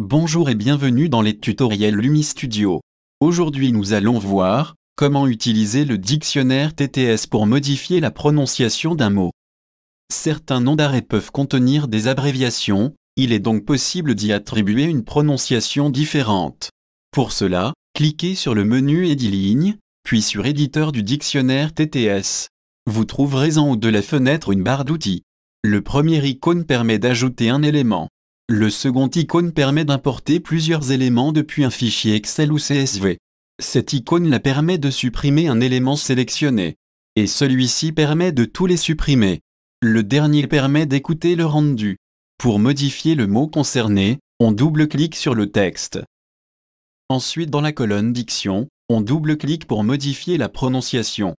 Bonjour et bienvenue dans les tutoriels Lumi Studio. Aujourd'hui nous allons voir comment utiliser le dictionnaire TTS pour modifier la prononciation d'un mot. Certains noms d'arrêt peuvent contenir des abréviations, il est donc possible d'y attribuer une prononciation différente. Pour cela, cliquez sur le menu ligne puis sur Éditeur du dictionnaire TTS. Vous trouverez en haut de la fenêtre une barre d'outils. Le premier icône permet d'ajouter un élément. Le second icône permet d'importer plusieurs éléments depuis un fichier Excel ou CSV. Cette icône la permet de supprimer un élément sélectionné, et celui-ci permet de tous les supprimer. Le dernier permet d'écouter le rendu. Pour modifier le mot concerné, on double-clique sur le texte. Ensuite, dans la colonne Diction, on double-clique pour modifier la prononciation.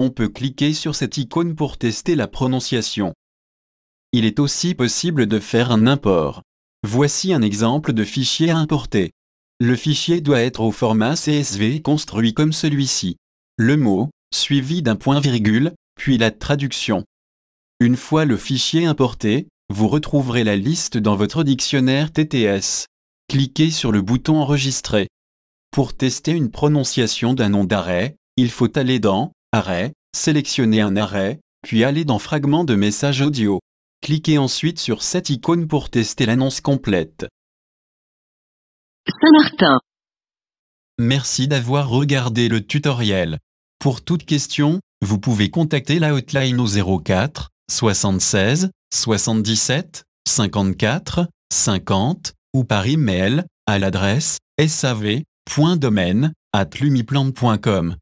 On peut cliquer sur cette icône pour tester la prononciation il est aussi possible de faire un import. Voici un exemple de fichier importé. Le fichier doit être au format CSV construit comme celui-ci. Le mot, suivi d'un point-virgule, puis la traduction. Une fois le fichier importé, vous retrouverez la liste dans votre dictionnaire TTS. Cliquez sur le bouton Enregistrer. Pour tester une prononciation d'un nom d'arrêt, il faut aller dans Arrêt, sélectionner un arrêt, puis aller dans Fragments de message audio. Cliquez ensuite sur cette icône pour tester l'annonce complète. Saint-Martin. Merci d'avoir regardé le tutoriel. Pour toute question, vous pouvez contacter la hotline au 04 76 77 54 50 ou par email à l'adresse at lumiplante.com.